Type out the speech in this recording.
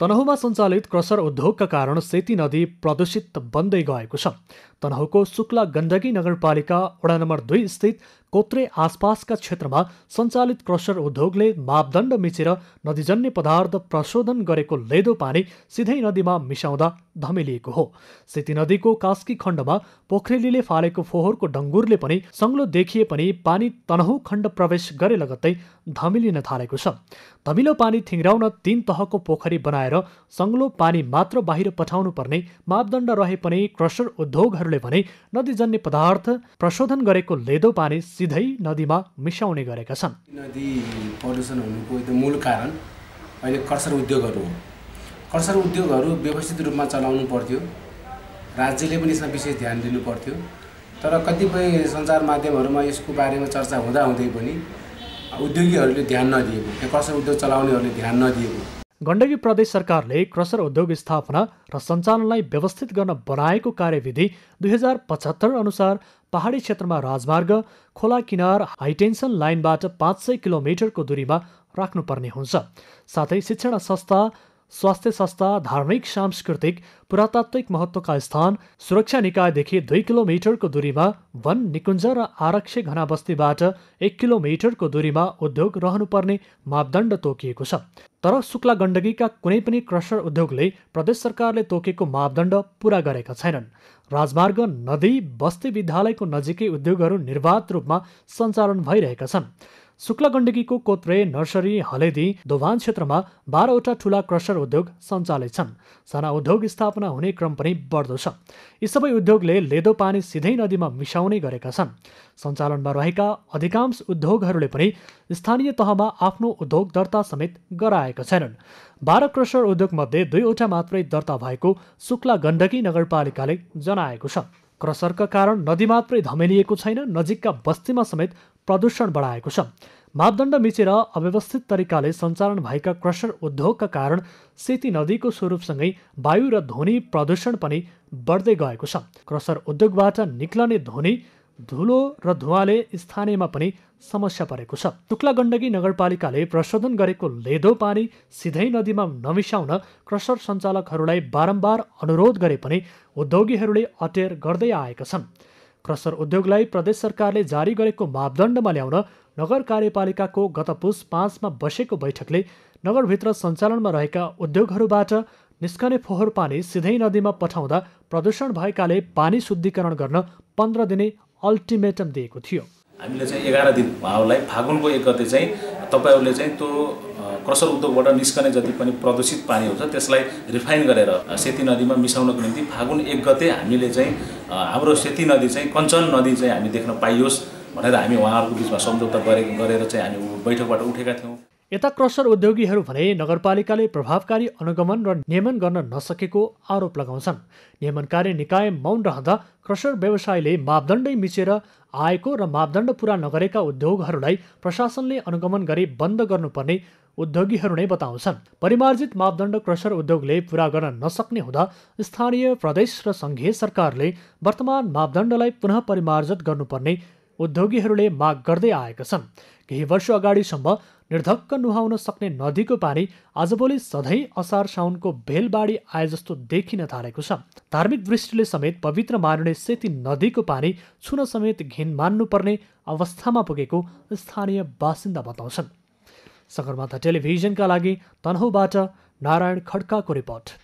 तनहुमा सञ्चालित क्रसर उद्योगका कारण सेती नदी प्रदूषित बन्दै गएको छ तनहुको शुक्ला गण्डकी नगरपालिका वडा नम्बर दुई स्थित कोत्रे आसपासका क्षेत्रमा सञ्चालित क्रसर उद्योगले मापदण्ड मिचेर नदीजन्य पदार्थ प्रशोधन गरेको लेदो पानी सिधै नदीमा मिसाउँदा धमिलिएको हो सेती नदीको कास्की खण्डमा पोखरेलीले फालेको फोहोरको डङ्गुरले पनि सङ्लो देखिए पनि पानी तनहु खण्ड प्रवेश गरे लगत्तै धमिलिन थालेको छ धमिलो पानी थिङ्राउन तीन तहको पोखरी बनाएर सङ्लो पानी मात्र बाहिर पठाउनु पर्ने मापदण्ड रहे पनि क्रसर उद्योगहरूले भने नदीजन्य पदार्थ प्रशोधन गरेको लेदो पानी सिधै नदीमा मिसाउने गरेका छन् नदी प्रदूषण हुनुको एकदम मूल कारण अहिले कर्सर उद्योगहरू हो कर्सर उद्योगहरू व्यवस्थित रूपमा चलाउनु पर्थ्यो राज्यले पनि यसमा विशेष ध्यान दिनु पर्थ्यो तर कतिपय सञ्चार माध्यमहरूमा यसको बारेमा चर्चा हुँदाहुँदै पनि उद्योगीहरूले ध्यान नदिएको कर्सर उद्योग चलाउनेहरूले ध्यान नदिएको गण्डकी प्रदेश सरकारले क्रसर उद्योग स्थापना र सञ्चालनलाई व्यवस्थित गर्न बनाएको कार्यविधि दुई हजार पचहत्तर अनुसार पहाडी क्षेत्रमा राजमार्ग खोला किनार हाइटेन्सन लाइनबाट पाँच सय किलोमिटरको दूरीमा राख्नुपर्ने हुन्छ साथै शिक्षण संस्था स्वास्थ्य संस्था धार्मिक सांस्कृतिक पुरातात्विक महत्त्वका स्थान सुरक्षा निकायदेखि दुई किलोमिटरको दूरीमा वन निकुञ्ज र आरक्षी बस्तीबाट एक किलोमिटरको दूरीमा उद्योग रहनुपर्ने मापदण्ड तोकिएको छ तर शुक्ला गण्डकीका कुनै पनि क्रसर उद्योगले प्रदेश सरकारले तोकेको मापदण्ड पुरा गरेका छैनन् राजमार्ग नदी बस्ती विद्यालयको नजिकै उद्योगहरू निर्वाध रूपमा सञ्चालन भइरहेका छन् शुक्लगण्डकीको कोत्रे नर्सरी हलेदी दोभान क्षेत्रमा बाह्रवटा ठुला क्रसर उद्योग सञ्चालित छन् साना उद्योग स्थापना हुने क्रम पनि बढ्दो छ यी सबै उद्योगले लेदो पानी सिधै नदीमा मिसाउने गरेका छन् सञ्चालनमा रहेका अधिकांश उद्योगहरूले पनि स्थानीय तहमा आफ्नो उद्योग दर्ता समेत गराएका छैनन् बाह्र क्रसर उद्योगमध्ये दुईवटा मात्रै दर्ता भएको शुक्ला गण्डकी नगरपालिकाले जनाएको छ क्रसरका कारण नदी मात्रै धमेलिएको छैन नजिकका बस्तीमा समेत प्रदूषण बढाएको छ मापदण्ड मिचेर अव्यवस्थित तरिकाले सञ्चालन भएका क्रसर उद्योगका कारण सेती नदीको स्वरूपसँगै वायु र ध्वनि प्रदूषण पनि बढ्दै गएको छ क्रसर उद्योगबाट निक्लने ध्वनि धुलो र धुवाले स्थानीयमा पनि समस्या परेको छ तुक्ला गण्डकी नगरपालिकाले प्रशोधन गरेको लेदो पानी सिधै नदीमा नमिसाउन क्रसर सञ्चालकहरूलाई बारम्बार अनुरोध गरे पनि उद्योगीहरूले अटेर गर्दै आएका छन् क्रसर उद्योगलाई प्रदेश सरकारले जारी गरेको मापदण्डमा ल्याउन नगर कार्यपालिकाको गत पुस पाँचमा बसेको बैठकले नगरभित्र सञ्चालनमा रहेका उद्योगहरूबाट निस्कने फोहोर पानी सिधै नदीमा पठाउँदा प्रदूषण भएकाले पानी शुद्धिकरण गर्न पन्ध्र दिने अल्टिमेटम दिएको थियो हामीले चाहिँ एघार दिन उहाँहरूलाई फागुनको एक गते चाहिँ तपाईँहरूले चाहिँ त्यो क्रसर उद्योगबाट निस्कने जति पनि प्रदूषित पानी हुन्छ त्यसलाई रिफाइन गरेर सेती नदीमा मिसाउनको निम्ति फागुन एक गते हामीले चाहिँ हाम्रो सेती नदी चाहिँ कञ्चन नदी चाहिँ हामी देख्न पाइयोस् भनेर हामी उहाँहरूको बिचमा सम्झौता गरे गरेर चाहिँ हामी बैठकबाट उठेका थियौँ यता क्रसर उद्योगीहरू भने नगरपालिकाले प्रभावकारी अनुगमन र नियमन गर्न नसकेको आरोप लगाउँछन् नियमनकारी निकाय मौन रहँदा क्रसर व्यवसायले मापदण्डै मिचेर आएको र मापदण्ड पुरा नगरेका उद्योगहरूलाई प्रशासनले अनुगमन गरी बन्द गर्नुपर्ने उद्योगीहरू नै बताउँछन् परिमार्जित मापदण्ड क्रसर उद्योगले पुरा गर्न नसक्ने हुँदा स्थानीय प्रदेश र सङ्घीय सरकारले वर्तमान मापदण्डलाई पुनः परिमार्जित गर्नुपर्ने उद्योगीहरूले माग गर्दै आएका छन् केही वर्ष अगाडिसम्म निर्धक्क नुहाउन सक्ने नदीको पानी आजभोलि सधैँ असार साउनको भेलबाडी आए जस्तो देखिन थालेको छ धार्मिक दृष्टिले समेत पवित्र मानिने सेती नदीको पानी छुन समेत घिन मान्नुपर्ने अवस्थामा पुगेको स्थानीय बासिन्दा बताउँछन् सगरमाथा टेलिभिजनका लागि तनहुबाट नारायण खड्काको रिपोर्ट